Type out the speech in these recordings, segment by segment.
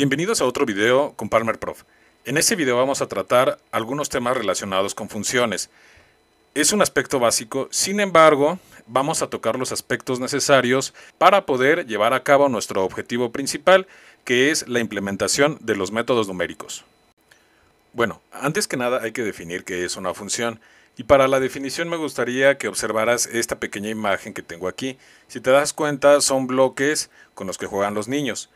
Bienvenidos a otro video con Palmer Prof. En este video vamos a tratar algunos temas relacionados con funciones. Es un aspecto básico, sin embargo, vamos a tocar los aspectos necesarios para poder llevar a cabo nuestro objetivo principal, que es la implementación de los métodos numéricos. Bueno, antes que nada hay que definir qué es una función. Y para la definición me gustaría que observaras esta pequeña imagen que tengo aquí. Si te das cuenta, son bloques con los que juegan los niños.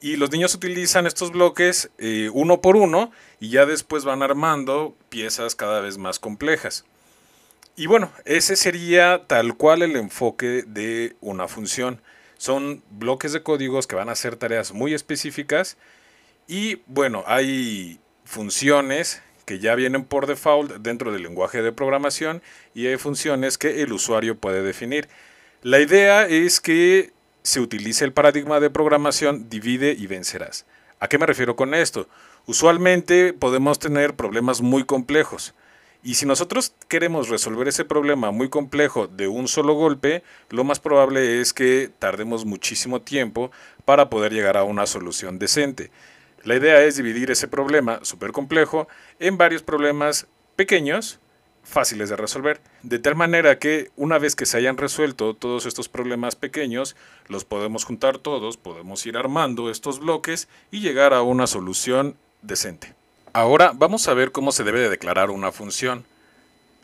Y los niños utilizan estos bloques eh, uno por uno y ya después van armando piezas cada vez más complejas. Y bueno, ese sería tal cual el enfoque de una función. Son bloques de códigos que van a hacer tareas muy específicas y bueno, hay funciones que ya vienen por default dentro del lenguaje de programación y hay funciones que el usuario puede definir. La idea es que se utiliza el paradigma de programación divide y vencerás. ¿A qué me refiero con esto? Usualmente podemos tener problemas muy complejos. Y si nosotros queremos resolver ese problema muy complejo de un solo golpe, lo más probable es que tardemos muchísimo tiempo para poder llegar a una solución decente. La idea es dividir ese problema súper complejo en varios problemas pequeños fáciles de resolver. De tal manera que una vez que se hayan resuelto todos estos problemas pequeños, los podemos juntar todos, podemos ir armando estos bloques y llegar a una solución decente. Ahora vamos a ver cómo se debe de declarar una función.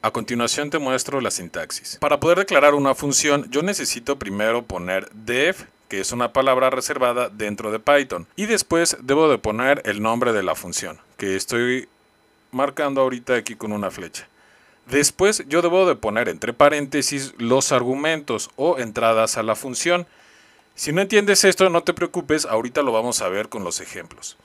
A continuación te muestro la sintaxis. Para poder declarar una función, yo necesito primero poner def, que es una palabra reservada dentro de Python, y después debo de poner el nombre de la función, que estoy marcando ahorita aquí con una flecha. Después yo debo de poner entre paréntesis los argumentos o entradas a la función. Si no entiendes esto, no te preocupes, ahorita lo vamos a ver con los ejemplos.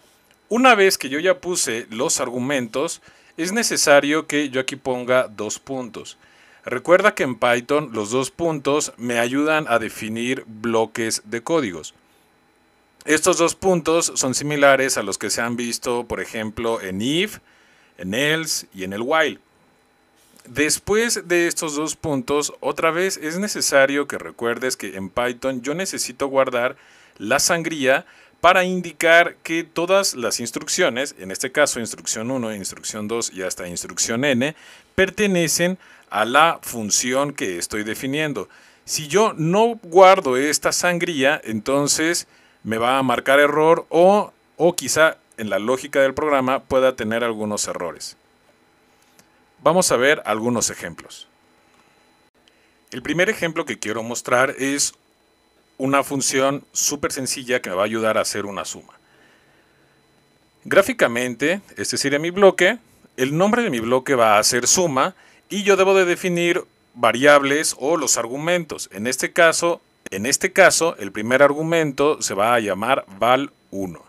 Una vez que yo ya puse los argumentos, es necesario que yo aquí ponga dos puntos. Recuerda que en Python los dos puntos me ayudan a definir bloques de códigos. Estos dos puntos son similares a los que se han visto, por ejemplo, en if, en else y en el while. Después de estos dos puntos, otra vez es necesario que recuerdes que en Python yo necesito guardar la sangría para indicar que todas las instrucciones, en este caso instrucción 1, instrucción 2 y hasta instrucción n, pertenecen a la función que estoy definiendo. Si yo no guardo esta sangría, entonces me va a marcar error o, o quizá en la lógica del programa pueda tener algunos errores. Vamos a ver algunos ejemplos. El primer ejemplo que quiero mostrar es una función súper sencilla que me va a ayudar a hacer una suma. Gráficamente, es este decir, en mi bloque, el nombre de mi bloque va a ser suma y yo debo de definir variables o los argumentos. En este caso, en este caso, el primer argumento se va a llamar val1.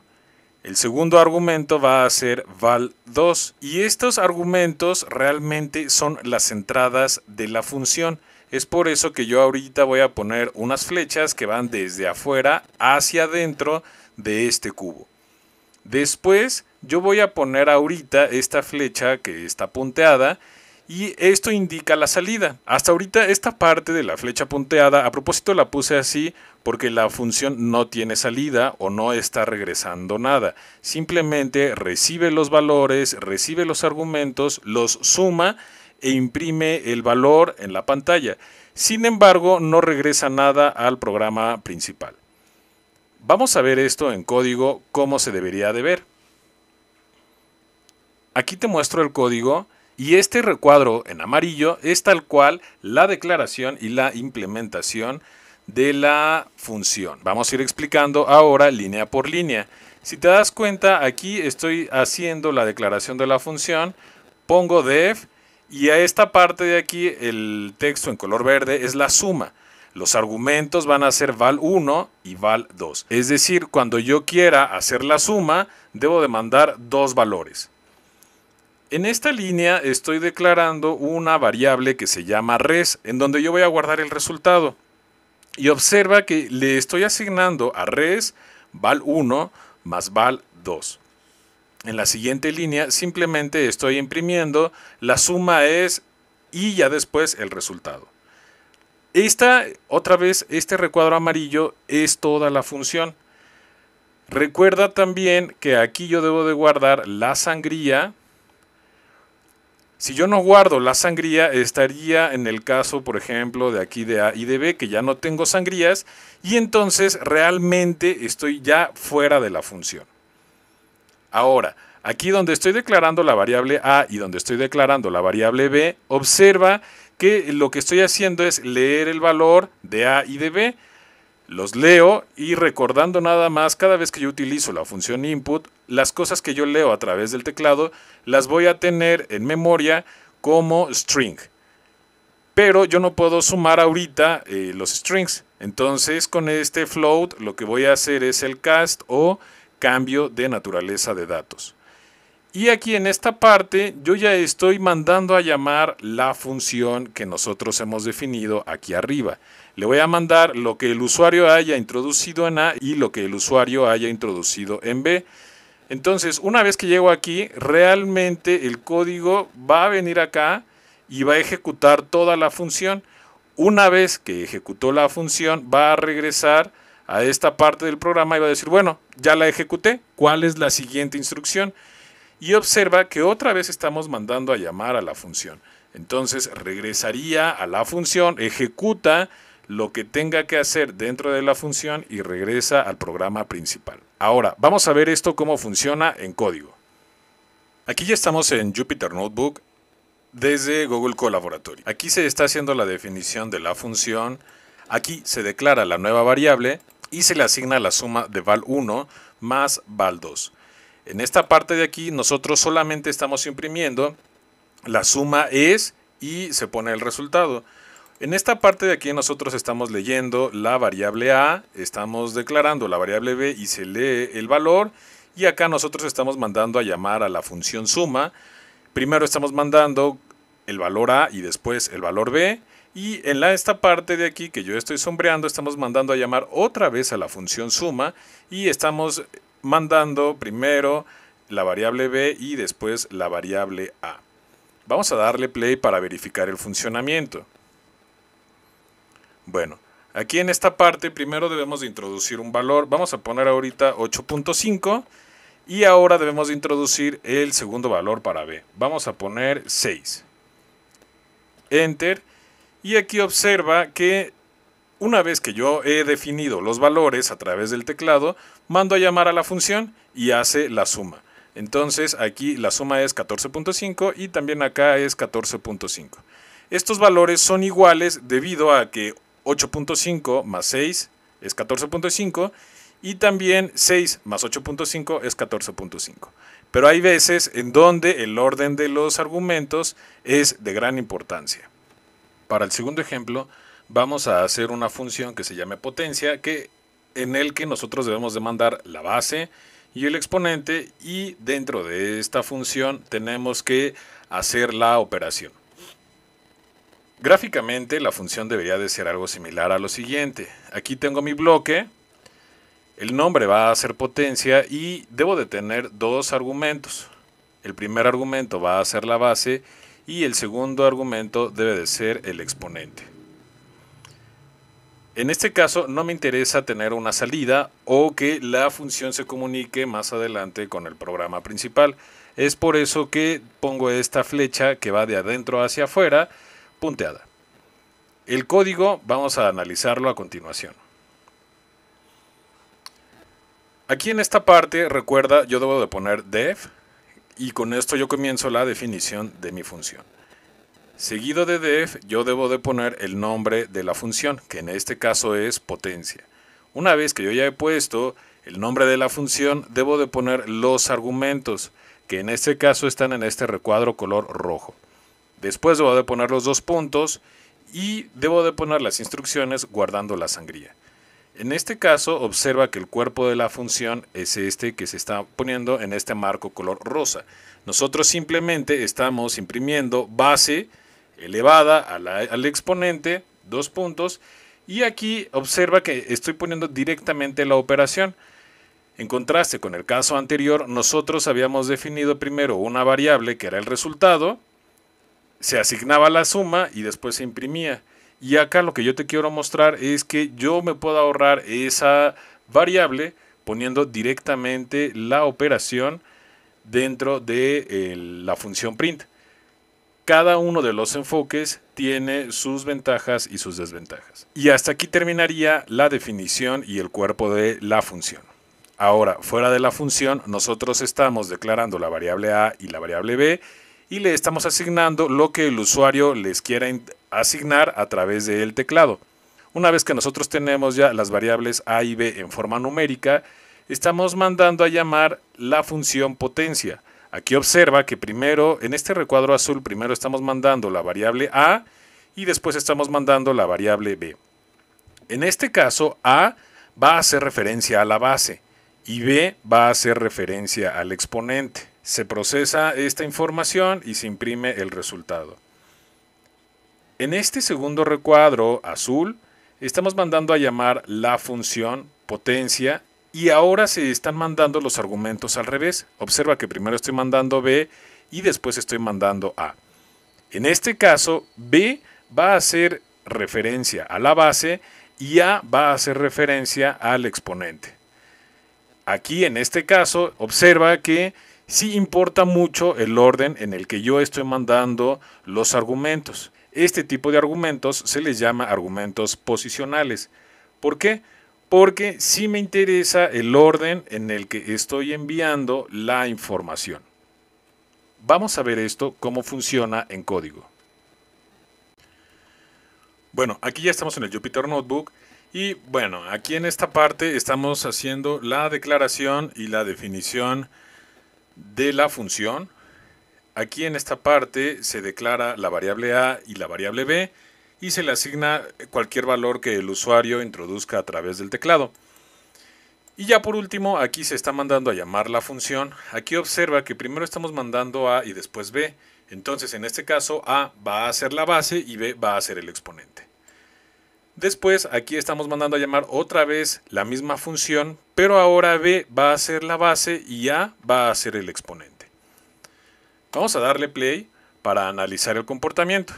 El segundo argumento va a ser val2 y estos argumentos realmente son las entradas de la función. Es por eso que yo ahorita voy a poner unas flechas que van desde afuera hacia adentro de este cubo. Después yo voy a poner ahorita esta flecha que está punteada y esto indica la salida. Hasta ahorita esta parte de la flecha punteada, a propósito la puse así porque la función no tiene salida o no está regresando nada. Simplemente recibe los valores, recibe los argumentos, los suma e imprime el valor en la pantalla. Sin embargo, no regresa nada al programa principal. Vamos a ver esto en código cómo se debería de ver. Aquí te muestro el código y este recuadro en amarillo es tal cual la declaración y la implementación de la función. Vamos a ir explicando ahora línea por línea. Si te das cuenta, aquí estoy haciendo la declaración de la función, pongo def y a esta parte de aquí el texto en color verde es la suma. Los argumentos van a ser val 1 y val 2. Es decir, cuando yo quiera hacer la suma, debo demandar dos valores. En esta línea estoy declarando una variable que se llama res, en donde yo voy a guardar el resultado. Y observa que le estoy asignando a res val 1 más val 2. En la siguiente línea simplemente estoy imprimiendo la suma es y ya después el resultado. Esta, otra vez, este recuadro amarillo es toda la función. Recuerda también que aquí yo debo de guardar la sangría si yo no guardo la sangría, estaría en el caso, por ejemplo, de aquí de A y de B, que ya no tengo sangrías, y entonces realmente estoy ya fuera de la función. Ahora, aquí donde estoy declarando la variable A y donde estoy declarando la variable B, observa que lo que estoy haciendo es leer el valor de A y de B, los leo y recordando nada más cada vez que yo utilizo la función input, las cosas que yo leo a través del teclado las voy a tener en memoria como string. Pero yo no puedo sumar ahorita eh, los strings. Entonces con este float lo que voy a hacer es el cast o cambio de naturaleza de datos. Y aquí en esta parte yo ya estoy mandando a llamar la función que nosotros hemos definido aquí arriba. Le voy a mandar lo que el usuario haya introducido en A y lo que el usuario haya introducido en B. Entonces, una vez que llego aquí, realmente el código va a venir acá y va a ejecutar toda la función. Una vez que ejecutó la función, va a regresar a esta parte del programa y va a decir, bueno, ya la ejecuté, ¿cuál es la siguiente instrucción? Y observa que otra vez estamos mandando a llamar a la función. Entonces regresaría a la función, ejecuta lo que tenga que hacer dentro de la función y regresa al programa principal. Ahora, vamos a ver esto cómo funciona en código. Aquí ya estamos en Jupyter Notebook desde Google Collaboratory. Aquí se está haciendo la definición de la función, aquí se declara la nueva variable y se le asigna la suma de val1 más val2. En esta parte de aquí nosotros solamente estamos imprimiendo la suma es y se pone el resultado. En esta parte de aquí nosotros estamos leyendo la variable A, estamos declarando la variable B y se lee el valor y acá nosotros estamos mandando a llamar a la función suma. Primero estamos mandando el valor A y después el valor B. Y en la, esta parte de aquí que yo estoy sombreando, estamos mandando a llamar otra vez a la función suma y estamos mandando primero la variable B y después la variable A. Vamos a darle play para verificar el funcionamiento. Bueno, aquí en esta parte primero debemos de introducir un valor. Vamos a poner ahorita 8.5 y ahora debemos de introducir el segundo valor para B. Vamos a poner 6. Enter. Y aquí observa que una vez que yo he definido los valores a través del teclado, mando a llamar a la función y hace la suma. Entonces aquí la suma es 14.5 y también acá es 14.5. Estos valores son iguales debido a que 8.5 más 6 es 14.5 y también 6 más 8.5 es 14.5. Pero hay veces en donde el orden de los argumentos es de gran importancia. Para el segundo ejemplo, vamos a hacer una función que se llame potencia, que, en el que nosotros debemos demandar la base y el exponente, y dentro de esta función tenemos que hacer la operación. Gráficamente la función debería de ser algo similar a lo siguiente. Aquí tengo mi bloque, el nombre va a ser potencia y debo de tener dos argumentos. El primer argumento va a ser la base y el segundo argumento debe de ser el exponente. En este caso no me interesa tener una salida o que la función se comunique más adelante con el programa principal. Es por eso que pongo esta flecha que va de adentro hacia afuera punteada. El código vamos a analizarlo a continuación. Aquí en esta parte, recuerda, yo debo de poner def y con esto yo comienzo la definición de mi función. Seguido de def, yo debo de poner el nombre de la función, que en este caso es potencia. Una vez que yo ya he puesto el nombre de la función, debo de poner los argumentos, que en este caso están en este recuadro color rojo. Después debo de poner los dos puntos y debo de poner las instrucciones guardando la sangría. En este caso, observa que el cuerpo de la función es este que se está poniendo en este marco color rosa. Nosotros simplemente estamos imprimiendo base elevada al exponente, dos puntos, y aquí observa que estoy poniendo directamente la operación. En contraste con el caso anterior, nosotros habíamos definido primero una variable que era el resultado, se asignaba la suma y después se imprimía. Y acá lo que yo te quiero mostrar es que yo me puedo ahorrar esa variable poniendo directamente la operación dentro de eh, la función print. Cada uno de los enfoques tiene sus ventajas y sus desventajas. Y hasta aquí terminaría la definición y el cuerpo de la función. Ahora, fuera de la función, nosotros estamos declarando la variable a y la variable b y le estamos asignando lo que el usuario les quiera asignar a través del teclado. Una vez que nosotros tenemos ya las variables a y b en forma numérica, estamos mandando a llamar la función potencia. Aquí observa que primero, en este recuadro azul, primero estamos mandando la variable a y después estamos mandando la variable b. En este caso, a va a hacer referencia a la base y b va a hacer referencia al exponente se procesa esta información y se imprime el resultado. En este segundo recuadro azul, estamos mandando a llamar la función potencia y ahora se están mandando los argumentos al revés. Observa que primero estoy mandando B y después estoy mandando A. En este caso, B va a hacer referencia a la base y A va a hacer referencia al exponente. Aquí en este caso, observa que si importa mucho el orden en el que yo estoy mandando los argumentos. Este tipo de argumentos se les llama argumentos posicionales. ¿Por qué? Porque sí me interesa el orden en el que estoy enviando la información. Vamos a ver esto, cómo funciona en código. Bueno, aquí ya estamos en el Jupyter Notebook y bueno, aquí en esta parte estamos haciendo la declaración y la definición de la función. Aquí en esta parte se declara la variable a y la variable b y se le asigna cualquier valor que el usuario introduzca a través del teclado. Y ya por último, aquí se está mandando a llamar la función. Aquí observa que primero estamos mandando a y después b. Entonces en este caso a va a ser la base y b va a ser el exponente. Después aquí estamos mandando a llamar otra vez la misma función, pero ahora B va a ser la base y A va a ser el exponente. Vamos a darle play para analizar el comportamiento.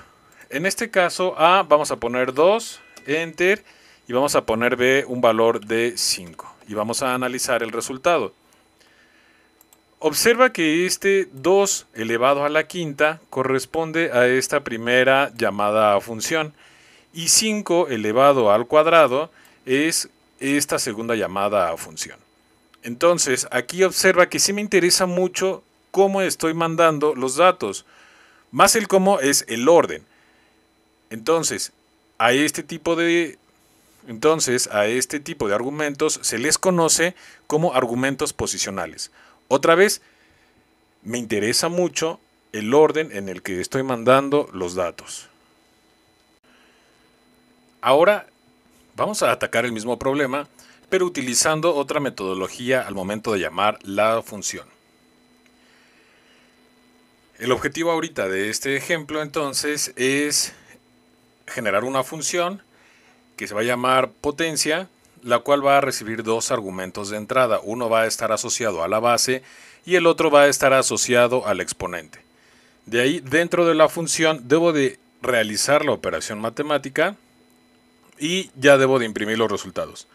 En este caso A vamos a poner 2, Enter, y vamos a poner B un valor de 5. Y vamos a analizar el resultado. Observa que este 2 elevado a la quinta corresponde a esta primera llamada a función. Y 5 elevado al cuadrado es esta segunda llamada a función. Entonces, aquí observa que sí me interesa mucho cómo estoy mandando los datos. Más el cómo es el orden. Entonces, a este tipo de entonces, a este tipo de argumentos se les conoce como argumentos posicionales. Otra vez, me interesa mucho el orden en el que estoy mandando los datos. Ahora vamos a atacar el mismo problema, pero utilizando otra metodología al momento de llamar la función. El objetivo ahorita de este ejemplo entonces es generar una función que se va a llamar potencia, la cual va a recibir dos argumentos de entrada. Uno va a estar asociado a la base y el otro va a estar asociado al exponente. De ahí, dentro de la función, debo de realizar la operación matemática y ya debo de imprimir los resultados.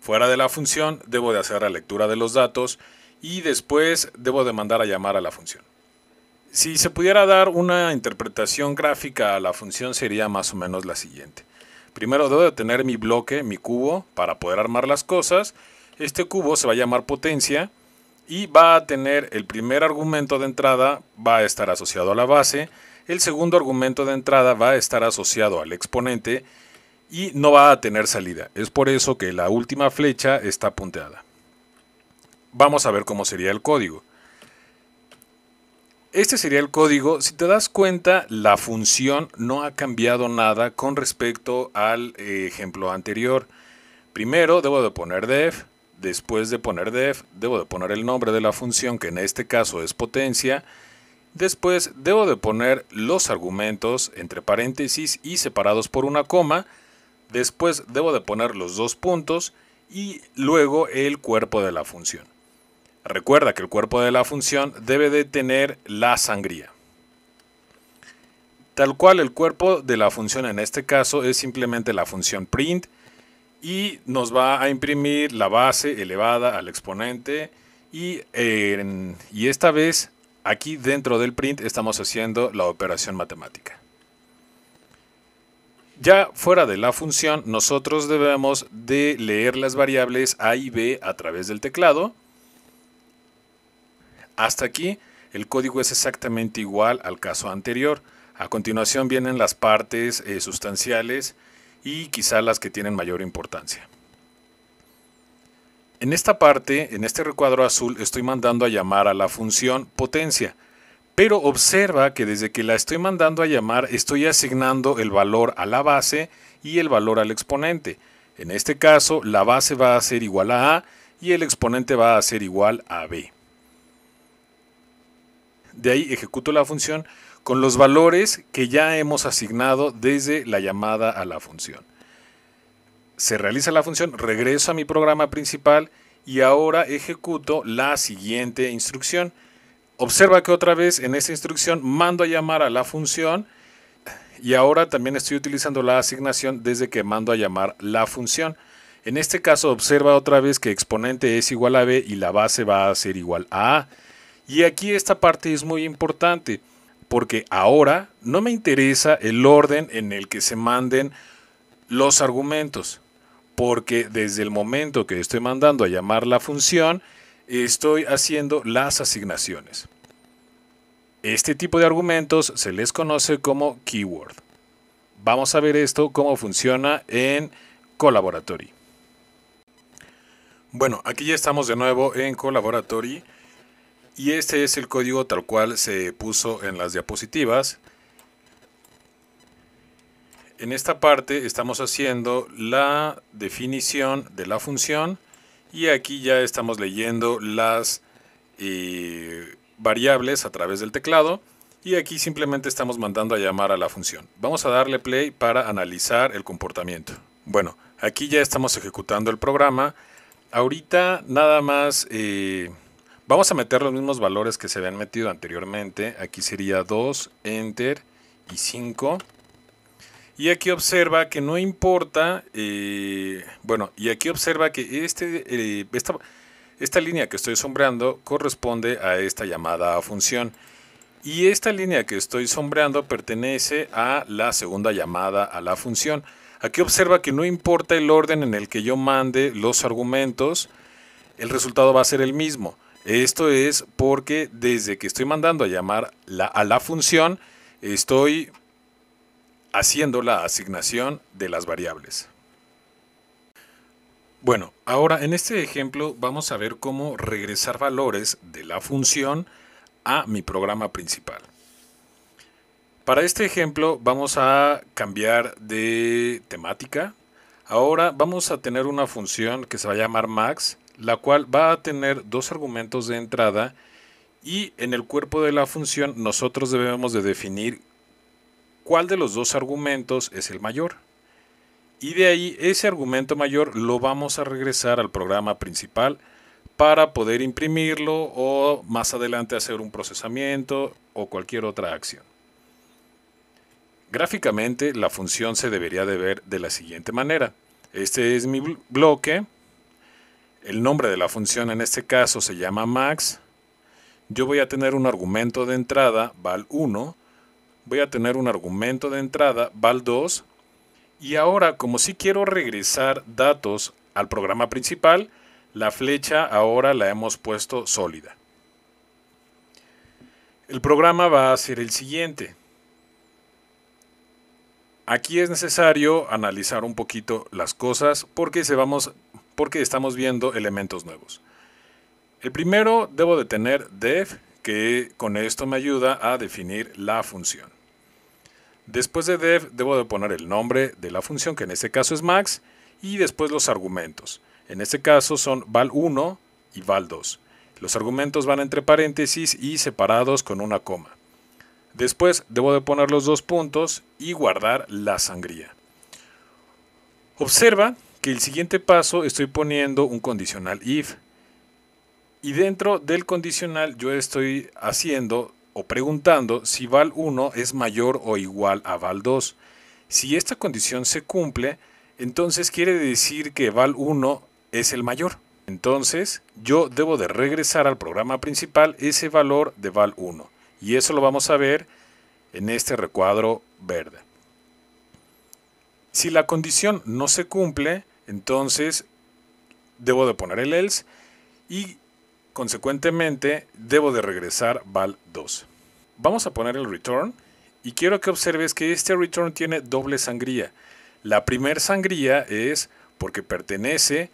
Fuera de la función debo de hacer la lectura de los datos y después debo de mandar a llamar a la función. Si se pudiera dar una interpretación gráfica a la función sería más o menos la siguiente. Primero debo de tener mi bloque, mi cubo, para poder armar las cosas. Este cubo se va a llamar potencia y va a tener el primer argumento de entrada, va a estar asociado a la base, el segundo argumento de entrada va a estar asociado al exponente y no va a tener salida. Es por eso que la última flecha está punteada. Vamos a ver cómo sería el código. Este sería el código. Si te das cuenta, la función no ha cambiado nada con respecto al eh, ejemplo anterior. Primero debo de poner def, después de poner def, debo de poner el nombre de la función, que en este caso es potencia. Después debo de poner los argumentos entre paréntesis y separados por una coma. Después debo de poner los dos puntos y luego el cuerpo de la función. Recuerda que el cuerpo de la función debe de tener la sangría. Tal cual el cuerpo de la función en este caso es simplemente la función print y nos va a imprimir la base elevada al exponente y, eh, y esta vez aquí dentro del print estamos haciendo la operación matemática ya fuera de la función, nosotros debemos de leer las variables a y b a través del teclado. Hasta aquí el código es exactamente igual al caso anterior. A continuación vienen las partes eh, sustanciales y quizá las que tienen mayor importancia. En esta parte, en este recuadro azul, estoy mandando a llamar a la función potencia. Pero observa que desde que la estoy mandando a llamar estoy asignando el valor a la base y el valor al exponente. En este caso la base va a ser igual a A y el exponente va a ser igual a B. De ahí ejecuto la función con los valores que ya hemos asignado desde la llamada a la función. Se realiza la función, regreso a mi programa principal y ahora ejecuto la siguiente instrucción Observa que otra vez en esta instrucción mando a llamar a la función y ahora también estoy utilizando la asignación desde que mando a llamar la función. En este caso observa otra vez que exponente es igual a b y la base va a ser igual a a. Y aquí esta parte es muy importante porque ahora no me interesa el orden en el que se manden los argumentos porque desde el momento que estoy mandando a llamar la función, estoy haciendo las asignaciones. Este tipo de argumentos se les conoce como keyword. Vamos a ver esto cómo funciona en Colaboratory. Bueno, aquí ya estamos de nuevo en Collaboratory y este es el código tal cual se puso en las diapositivas. En esta parte estamos haciendo la definición de la función y aquí ya estamos leyendo las eh, variables a través del teclado. Y aquí simplemente estamos mandando a llamar a la función. Vamos a darle play para analizar el comportamiento. Bueno, aquí ya estamos ejecutando el programa. Ahorita nada más eh, vamos a meter los mismos valores que se habían metido anteriormente. Aquí sería 2, enter y 5. Y aquí observa que no importa, eh, bueno, y aquí observa que este, eh, esta, línea que estoy sombreando corresponde a esta llamada a función. Y esta línea que estoy sombreando pertenece a la segunda llamada a la función. Aquí observa que no importa el orden en el que yo mande los argumentos, el resultado va a ser el mismo. Esto es porque desde que estoy mandando a llamar a la función, estoy haciendo la asignación de las variables. Bueno, ahora en este ejemplo vamos a ver cómo regresar valores de la función a mi programa principal. Para este ejemplo vamos a cambiar de temática. Ahora vamos a tener una función que se va a llamar max, la cual va a tener dos argumentos de entrada y en el cuerpo de la función nosotros debemos de definir cuál de los dos argumentos es el mayor. Y de ahí ese argumento mayor lo vamos a regresar al programa principal para poder imprimirlo o más adelante hacer un procesamiento o cualquier otra acción. Gráficamente la función se debería de ver de la siguiente manera. Este es mi bloque. El nombre de la función en este caso se llama max. Yo voy a tener un argumento de entrada val 1 voy a tener un argumento de entrada, val 2, y ahora como si quiero regresar datos al programa principal, la flecha ahora la hemos puesto sólida. El programa va a ser el siguiente. Aquí es necesario analizar un poquito las cosas porque, se vamos, porque estamos viendo elementos nuevos. El primero debo de tener def, que con esto me ayuda a definir la función. Después de def debo de poner el nombre de la función, que en este caso es max, y después los argumentos. En este caso son val1 y val2. Los argumentos van entre paréntesis y separados con una coma. Después debo de poner los dos puntos y guardar la sangría. Observa que el siguiente paso estoy poniendo un condicional if. Y dentro del condicional yo estoy haciendo o preguntando si val 1 es mayor o igual a val 2. Si esta condición se cumple, entonces quiere decir que val 1 es el mayor. Entonces yo debo de regresar al programa principal ese valor de val 1 y eso lo vamos a ver en este recuadro verde. Si la condición no se cumple, entonces debo de poner el else y Consecuentemente, debo de regresar val 2. Vamos a poner el return y quiero que observes que este return tiene doble sangría. La primera sangría es porque pertenece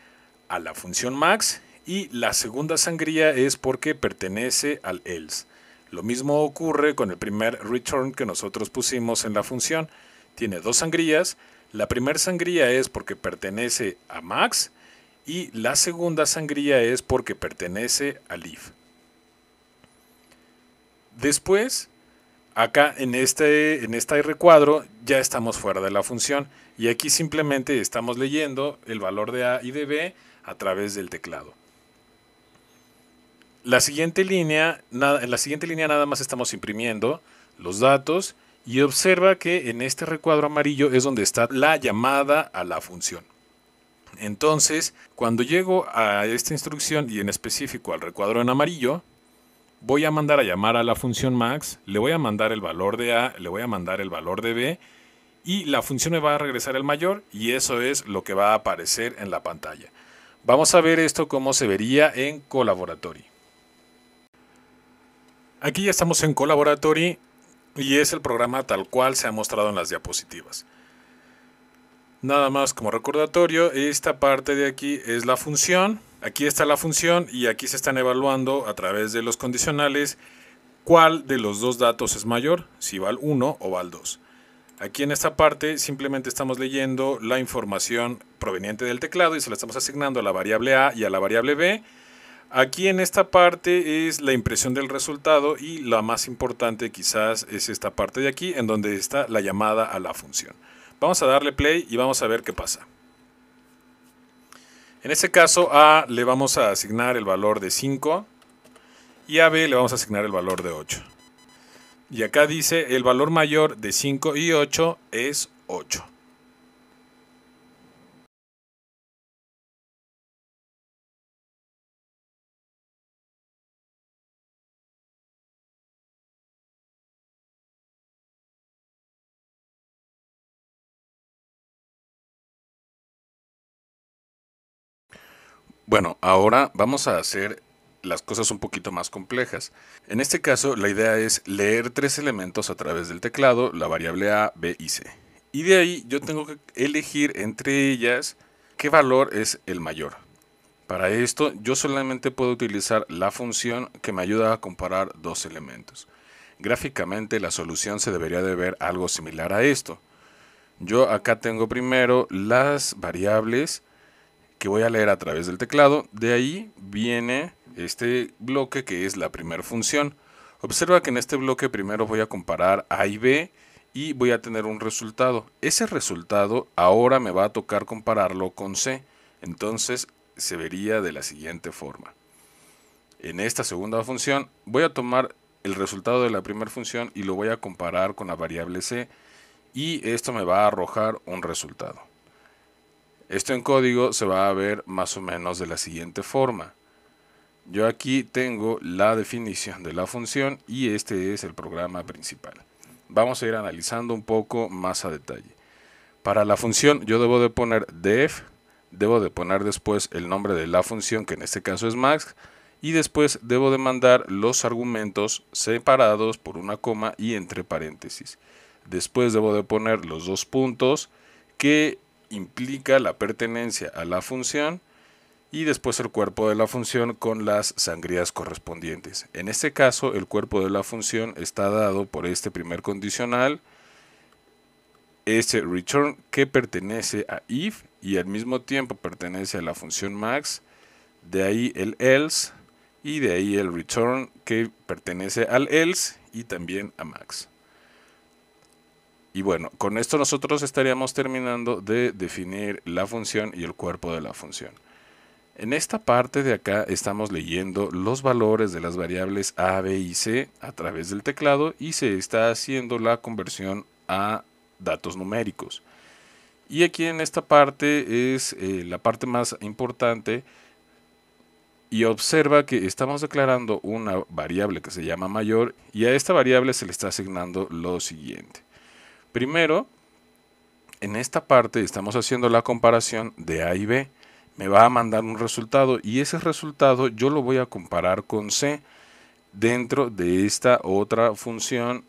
a la función max y la segunda sangría es porque pertenece al else. Lo mismo ocurre con el primer return que nosotros pusimos en la función. Tiene dos sangrías. La primera sangría es porque pertenece a max y la segunda sangría es porque pertenece al IF. Después, acá en este, en este recuadro ya estamos fuera de la función y aquí simplemente estamos leyendo el valor de A y de B a través del teclado. La siguiente línea, en la siguiente línea nada más estamos imprimiendo los datos y observa que en este recuadro amarillo es donde está la llamada a la función. Entonces, cuando llego a esta instrucción y en específico al recuadro en amarillo, voy a mandar a llamar a la función max, le voy a mandar el valor de A, le voy a mandar el valor de B y la función me va a regresar el mayor y eso es lo que va a aparecer en la pantalla. Vamos a ver esto cómo se vería en Collaboratory. Aquí ya estamos en Collaboratory y es el programa tal cual se ha mostrado en las diapositivas. Nada más como recordatorio, esta parte de aquí es la función. Aquí está la función y aquí se están evaluando a través de los condicionales cuál de los dos datos es mayor, si val 1 o val 2. Aquí en esta parte simplemente estamos leyendo la información proveniente del teclado y se la estamos asignando a la variable A y a la variable B. Aquí en esta parte es la impresión del resultado y la más importante quizás es esta parte de aquí en donde está la llamada a la función. Vamos a darle play y vamos a ver qué pasa. En este caso A le vamos a asignar el valor de 5 y a B le vamos a asignar el valor de 8. Y acá dice el valor mayor de 5 y 8 es 8. Bueno, ahora vamos a hacer las cosas un poquito más complejas. En este caso, la idea es leer tres elementos a través del teclado, la variable A, B y C. Y de ahí yo tengo que elegir entre ellas qué valor es el mayor. Para esto yo solamente puedo utilizar la función que me ayuda a comparar dos elementos. Gráficamente la solución se debería de ver algo similar a esto. Yo acá tengo primero las variables que voy a leer a través del teclado. De ahí viene este bloque que es la primera función. Observa que en este bloque primero voy a comparar A y B y voy a tener un resultado. Ese resultado ahora me va a tocar compararlo con C. Entonces se vería de la siguiente forma. En esta segunda función voy a tomar el resultado de la primera función y lo voy a comparar con la variable C y esto me va a arrojar un resultado. Esto en código se va a ver más o menos de la siguiente forma. Yo aquí tengo la definición de la función y este es el programa principal. Vamos a ir analizando un poco más a detalle. Para la función yo debo de poner def, debo de poner después el nombre de la función que en este caso es max y después debo de mandar los argumentos separados por una coma y entre paréntesis. Después debo de poner los dos puntos que implica la pertenencia a la función y después el cuerpo de la función con las sangrías correspondientes. En este caso, el cuerpo de la función está dado por este primer condicional, este return que pertenece a if y al mismo tiempo pertenece a la función max, de ahí el else y de ahí el return que pertenece al else y también a max. Y bueno, con esto nosotros estaríamos terminando de definir la función y el cuerpo de la función. En esta parte de acá estamos leyendo los valores de las variables A, B y C a través del teclado y se está haciendo la conversión a datos numéricos. Y aquí en esta parte es eh, la parte más importante y observa que estamos declarando una variable que se llama mayor y a esta variable se le está asignando lo siguiente. Primero, en esta parte estamos haciendo la comparación de A y B. Me va a mandar un resultado y ese resultado yo lo voy a comparar con C dentro de esta otra función.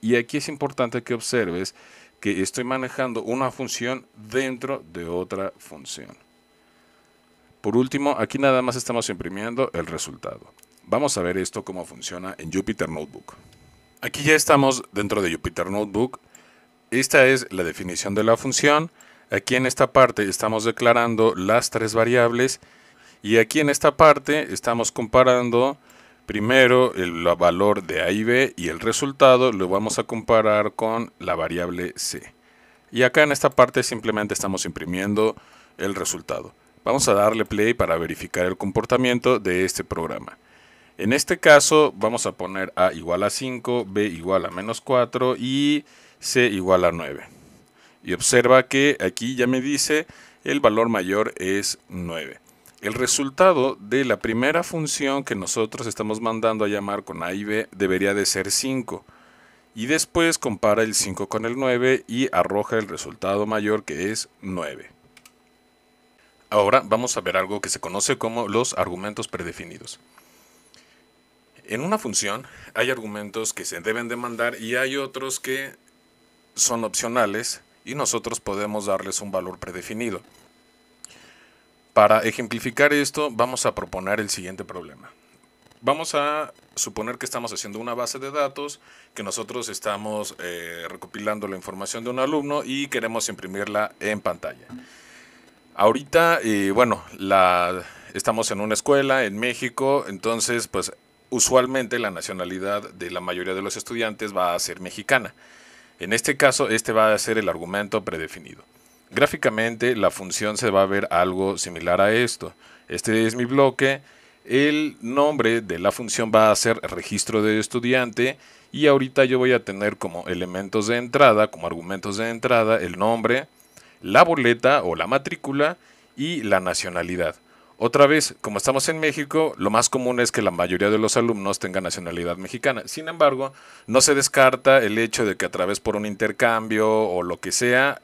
Y aquí es importante que observes que estoy manejando una función dentro de otra función. Por último, aquí nada más estamos imprimiendo el resultado. Vamos a ver esto cómo funciona en Jupyter Notebook. Aquí ya estamos dentro de Jupyter Notebook. Esta es la definición de la función. Aquí en esta parte estamos declarando las tres variables y aquí en esta parte estamos comparando primero el valor de A y B y el resultado lo vamos a comparar con la variable C. Y acá en esta parte simplemente estamos imprimiendo el resultado. Vamos a darle play para verificar el comportamiento de este programa. En este caso vamos a poner A igual a 5, B igual a menos 4 y C igual a 9. Y observa que aquí ya me dice el valor mayor es 9. El resultado de la primera función que nosotros estamos mandando a llamar con A y B debería de ser 5. Y después compara el 5 con el 9 y arroja el resultado mayor que es 9. Ahora vamos a ver algo que se conoce como los argumentos predefinidos. En una función hay argumentos que se deben demandar y hay otros que son opcionales y nosotros podemos darles un valor predefinido. Para ejemplificar esto, vamos a proponer el siguiente problema. Vamos a suponer que estamos haciendo una base de datos, que nosotros estamos eh, recopilando la información de un alumno y queremos imprimirla en pantalla. Ahorita, eh, bueno, la, estamos en una escuela en México, entonces pues usualmente la nacionalidad de la mayoría de los estudiantes va a ser mexicana. En este caso, este va a ser el argumento predefinido. Gráficamente, la función se va a ver algo similar a esto. Este es mi bloque. El nombre de la función va a ser registro de estudiante y ahorita yo voy a tener como elementos de entrada, como argumentos de entrada, el nombre, la boleta o la matrícula y la nacionalidad. Otra vez, como estamos en México, lo más común es que la mayoría de los alumnos tengan nacionalidad mexicana. Sin embargo, no se descarta el hecho de que a través por un intercambio o lo que sea,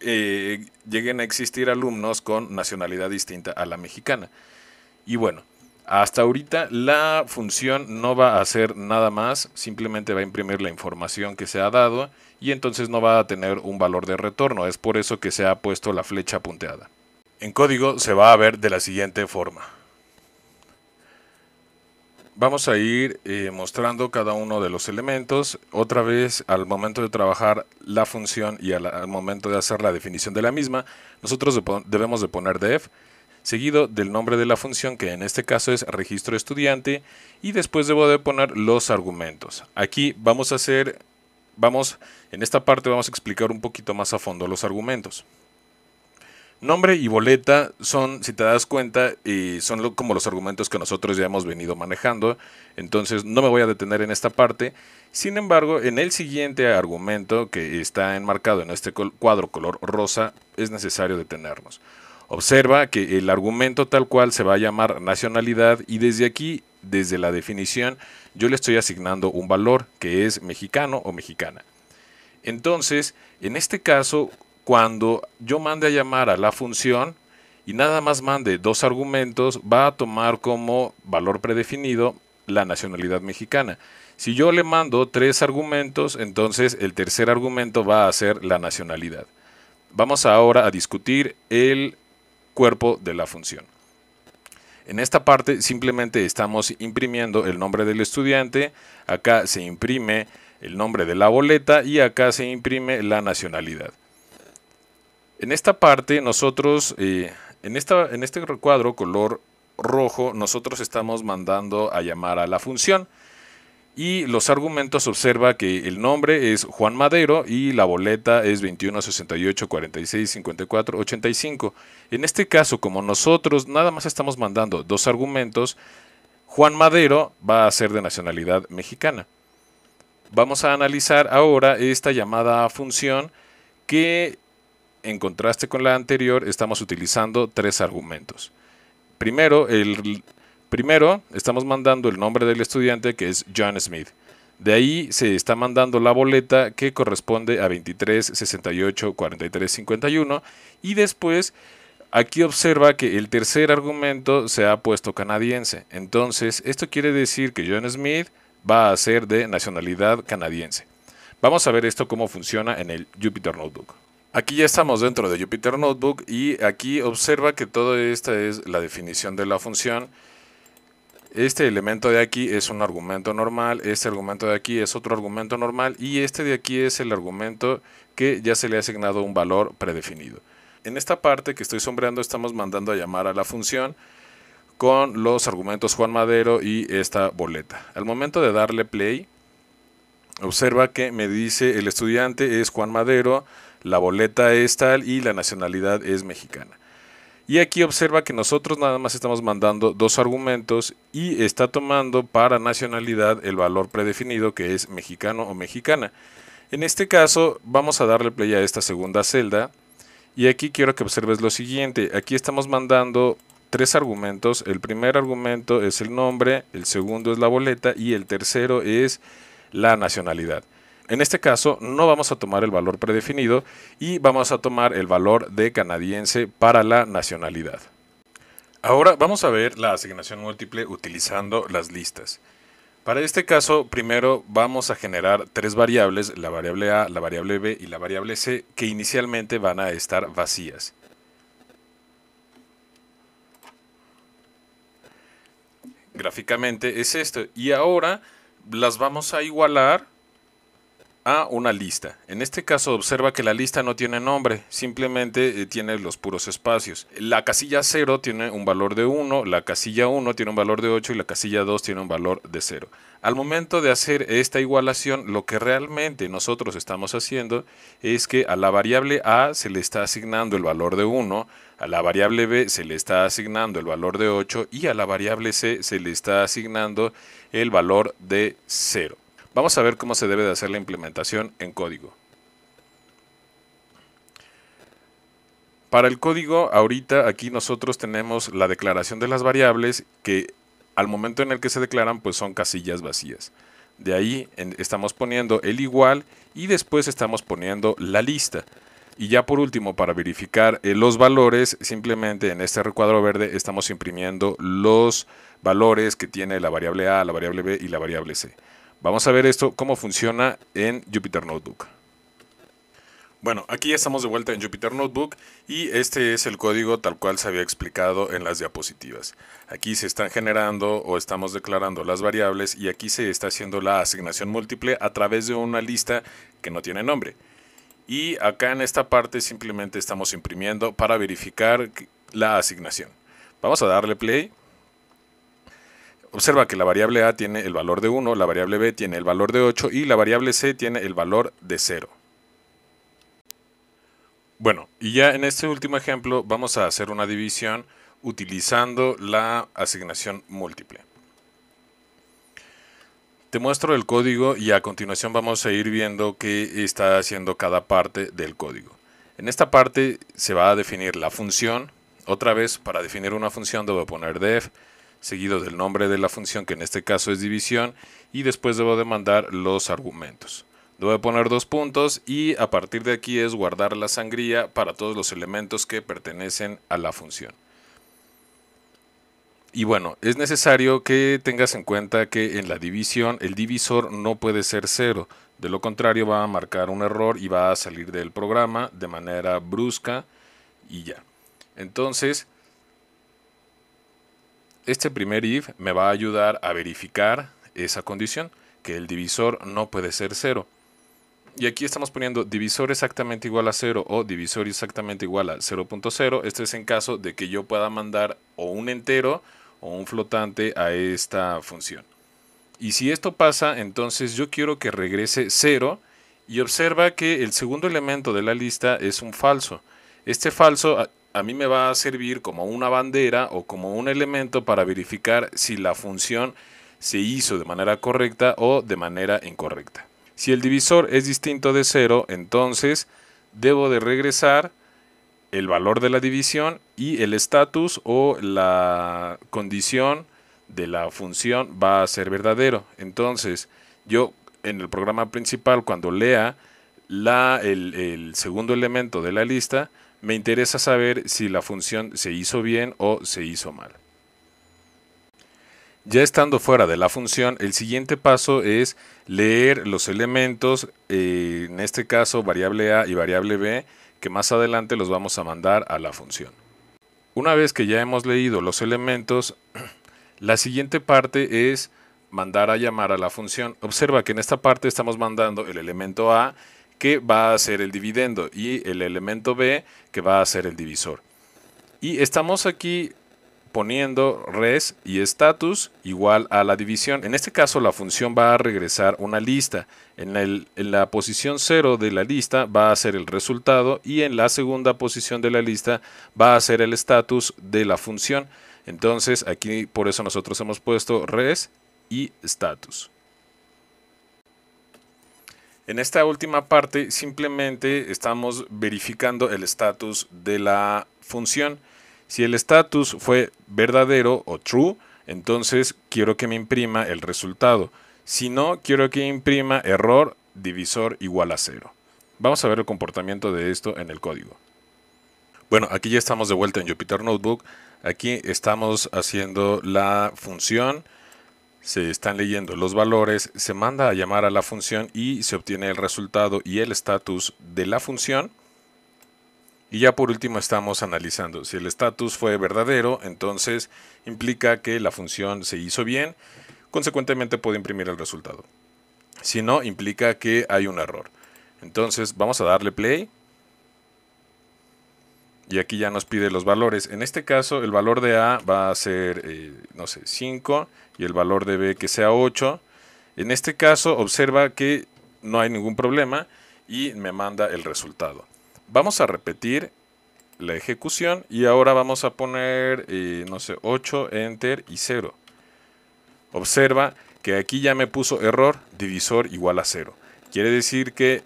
eh, lleguen a existir alumnos con nacionalidad distinta a la mexicana. Y bueno, hasta ahorita la función no va a hacer nada más, simplemente va a imprimir la información que se ha dado y entonces no va a tener un valor de retorno. Es por eso que se ha puesto la flecha punteada en código se va a ver de la siguiente forma. Vamos a ir eh, mostrando cada uno de los elementos. Otra vez, al momento de trabajar la función y al, momento de hacer la definición de la misma, nosotros debemos de poner def, seguido del nombre de la función, que en este caso es registro estudiante, y después debo de poner los argumentos. Aquí vamos a hacer, vamos, en esta parte vamos a explicar un poquito más a fondo los argumentos. Nombre y boleta son, si te das cuenta, son como los argumentos que nosotros ya hemos venido manejando. Entonces no me voy a detener en esta parte. Sin embargo, en el siguiente argumento que está enmarcado en este cuadro color rosa, es necesario detenernos. Observa que el argumento tal cual se va a llamar nacionalidad y desde aquí, desde la definición, yo le estoy asignando un valor que es mexicano o mexicana. Entonces, en este caso, cuando yo mande a llamar a la función y nada más mande dos argumentos, va a tomar como valor predefinido la nacionalidad mexicana. Si yo le mando tres argumentos, entonces el tercer argumento va a ser la nacionalidad. Vamos ahora a discutir el cuerpo de la función. En esta parte simplemente estamos imprimiendo el nombre del estudiante, acá se imprime el nombre de la boleta y acá se imprime la nacionalidad. En esta parte nosotros, eh, en, esta, en este recuadro color rojo, nosotros estamos mandando a llamar a la función. Y los argumentos observa que el nombre es Juan Madero y la boleta es 21 68 46 54 85. En este caso, como nosotros nada más estamos mandando dos argumentos, Juan Madero va a ser de nacionalidad mexicana. Vamos a analizar ahora esta llamada a función que en contraste con la anterior, estamos utilizando tres argumentos. Primero, estamos mandando el nombre del estudiante que es John Smith. De ahí se está mandando la boleta que corresponde a 23, 68, 43, 51. Y después, aquí observa que el tercer argumento se ha puesto canadiense. Entonces, esto quiere decir que John Smith va a ser de nacionalidad canadiense. Vamos a ver esto cómo funciona en el Jupyter Notebook. Aquí ya estamos dentro de Jupyter Notebook y aquí observa que toda esta es la definición de la función. Este elemento de aquí es un argumento normal, este argumento de aquí es otro argumento normal y este de aquí es el argumento que ya se le ha asignado un valor predefinido. En esta parte que estoy sombreando estamos mandando a llamar a la función con los argumentos Juan Madero y esta boleta. Al momento de darle play, observa que me dice el estudiante es Juan Madero, la boleta es tal y la nacionalidad es mexicana. Y aquí observa que nosotros nada más estamos mandando dos argumentos y está tomando para nacionalidad el valor predefinido que es mexicano o mexicana. En este caso vamos a darle play a esta segunda celda y aquí quiero que observes lo siguiente. Aquí estamos mandando tres argumentos. El primer argumento es el nombre, el segundo es la boleta y el tercero es la nacionalidad. En este caso no vamos a tomar el valor predefinido y vamos a tomar el valor de canadiense para la nacionalidad. Ahora vamos a ver la asignación múltiple utilizando las listas. Para este caso, primero vamos a generar tres variables, la variable A, la variable B y la variable C, que inicialmente van a estar vacías. Gráficamente es esto. Y ahora las vamos a igualar una lista. En este caso observa que la lista no tiene nombre, simplemente eh, tiene los puros espacios. La casilla 0 tiene un valor de 1, la casilla 1 tiene un valor de 8 y la casilla 2 tiene un valor de 0. Al momento de hacer esta igualación, lo que realmente nosotros estamos haciendo es que a la variable A se le está asignando el valor de 1, a la variable B se le está asignando el valor de 8 y a la variable C se le está asignando el valor de 0. Vamos a ver cómo se debe de hacer la implementación en código. Para el código, ahorita aquí nosotros tenemos la declaración de las variables que al momento en el que se declaran pues son casillas vacías. De ahí estamos poniendo el igual y después estamos poniendo la lista. Y ya por último, para verificar eh, los valores, simplemente en este recuadro verde estamos imprimiendo los valores que tiene la variable A, la variable B y la variable C. Vamos a ver esto, cómo funciona en Jupyter Notebook. Bueno, aquí ya estamos de vuelta en Jupyter Notebook y este es el código tal cual se había explicado en las diapositivas. Aquí se están generando o estamos declarando las variables y aquí se está haciendo la asignación múltiple a través de una lista que no tiene nombre. Y acá en esta parte simplemente estamos imprimiendo para verificar la asignación. Vamos a darle play observa que la variable A tiene el valor de 1, la variable B tiene el valor de 8 y la variable C tiene el valor de 0. Bueno, y ya en este último ejemplo vamos a hacer una división utilizando la asignación múltiple. Te muestro el código y a continuación vamos a ir viendo qué está haciendo cada parte del código. En esta parte se va a definir la función. Otra vez, para definir una función debo poner def, seguido del nombre de la función, que en este caso es división, y después debo de mandar los argumentos. Debo poner dos puntos y a partir de aquí es guardar la sangría para todos los elementos que pertenecen a la función. Y bueno, es necesario que tengas en cuenta que en la división el divisor no puede ser cero, de lo contrario va a marcar un error y va a salir del programa de manera brusca y ya. Entonces, este primer if me va a ayudar a verificar esa condición, que el divisor no puede ser cero. Y aquí estamos poniendo divisor exactamente igual a 0 o divisor exactamente igual a 0.0. Este es en caso de que yo pueda mandar o un entero o un flotante a esta función. Y si esto pasa, entonces yo quiero que regrese 0 y observa que el segundo elemento de la lista es un falso. Este falso a mí me va a servir como una bandera o como un elemento para verificar si la función se hizo de manera correcta o de manera incorrecta. Si el divisor es distinto de 0, entonces debo de regresar el valor de la división y el estatus o la condición de la función va a ser verdadero. Entonces, yo en el programa principal, cuando lea el segundo elemento de la lista, me interesa saber si la función se hizo bien o se hizo mal. Ya estando fuera de la función, el siguiente paso es leer los elementos, eh, en este caso variable a y variable b, que más adelante los vamos a mandar a la función. Una vez que ya hemos leído los elementos, la siguiente parte es mandar a llamar a la función. Observa que en esta parte estamos mandando el elemento a que va a ser el dividendo y el elemento B que va a ser el divisor. Y estamos aquí poniendo res y status igual a la división. En este caso la función va a regresar una lista. En, la posición 0 de la lista va a ser el resultado y en la segunda posición de la lista va a ser el status de la función. Entonces aquí por eso nosotros hemos puesto res y status. En esta última parte simplemente estamos verificando el estatus de la función. Si el estatus fue verdadero o true, entonces quiero que me imprima el resultado. Si no, quiero que imprima error divisor igual a cero. Vamos a ver el comportamiento de esto en el código. Bueno, aquí ya estamos de vuelta en Jupyter Notebook. Aquí estamos haciendo la función se están leyendo los valores, se manda a llamar a la función y se obtiene el resultado y el estatus de la función. Y ya por último estamos analizando si el estatus fue verdadero, entonces implica que la función se hizo bien, consecuentemente puede imprimir el resultado. Si no, implica que hay un error. Entonces vamos a darle play. Y aquí ya nos pide los valores. En este caso el valor de A va a ser, eh, no sé, 5 y el valor de B que sea 8. En este caso observa que no hay ningún problema y me manda el resultado. Vamos a repetir la ejecución y ahora vamos a poner, eh, no sé, 8, Enter y 0. Observa que aquí ya me puso error, divisor igual a 0. Quiere decir que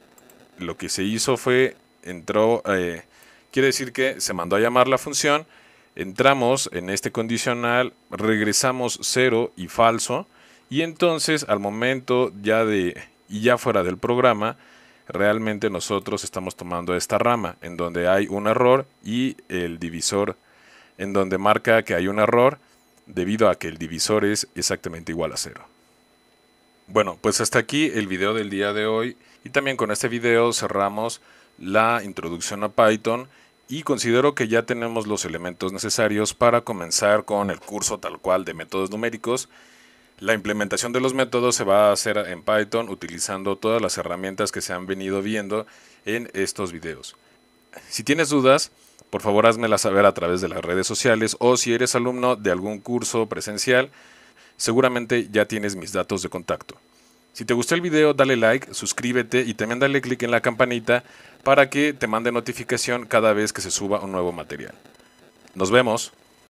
lo que se hizo fue, entró, eh, quiere decir que se mandó a llamar la función entramos en este condicional, regresamos cero y falso, y entonces al momento ya de y ya fuera del programa, realmente nosotros estamos tomando esta rama en donde hay un error y el divisor en donde marca que hay un error debido a que el divisor es exactamente igual a cero. Bueno, pues hasta aquí el video del día de hoy y también con este video cerramos la introducción a Python y considero que ya tenemos los elementos necesarios para comenzar con el curso tal cual de métodos numéricos. La implementación de los métodos se va a hacer en Python utilizando todas las herramientas que se han venido viendo en estos videos. Si tienes dudas, por favor házmelas saber a través de las redes sociales o si eres alumno de algún curso presencial, seguramente ya tienes mis datos de contacto. Si te gustó el video, dale like, suscríbete y también dale click en la campanita para que te mande notificación cada vez que se suba un nuevo material. Nos vemos.